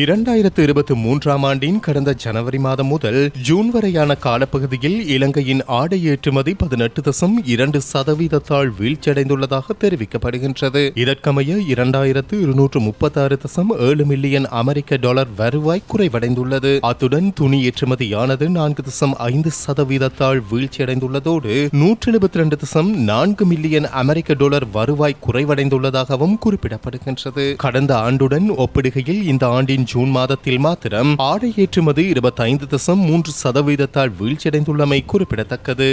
இரண்டாயிரத்து இருபத்தி மூன்றாம் ஆண்டின் கடந்த ஜனவரி மாதம் முதல் ஜூன் வரையான காலப்பகுதியில் இலங்கையின் ஆடை ஏற்றுமதி பதினெட்டு தசம் இரண்டு சதவீதத்தால் வீழ்ச்சியடைந்துள்ளதாக தெரிவிக்கப்படுகின்றது இதற்கமைய இரண்டாயிரத்து இருநூற்று ஆறு தசம் ஏழு மில்லியன் அமெரிக்க டாலர் வருவாய் குறைவடைந்துள்ளது அத்துடன் துணி ஏற்றுமதியானது நான்கு தசம் ஐந்து சதவீதத்தால் வீழ்ச்சியடைந்துள்ளதோடு நூற்றி எழுபத்தி இரண்டு தசம் நான்கு மில்லியன் அமெரிக்க டாலர் வருவாய் குறைவடைந்துள்ளதாகவும் குறிப்பிடப்படுகின்றது கடந்த ஆண்டுடன் ஒப்பிடுகையில் இந்த ஆண்டின் ஆண்டின் ஜூன் மாதத்தில் மாத்திரம் ஆடை ஏற்றுமதி இருபத்தைந்து தசம் மூன்று சதவீதத்தால் வீழ்ச்சியடைந்துள்ளமை குறிப்பிடத்தக்கது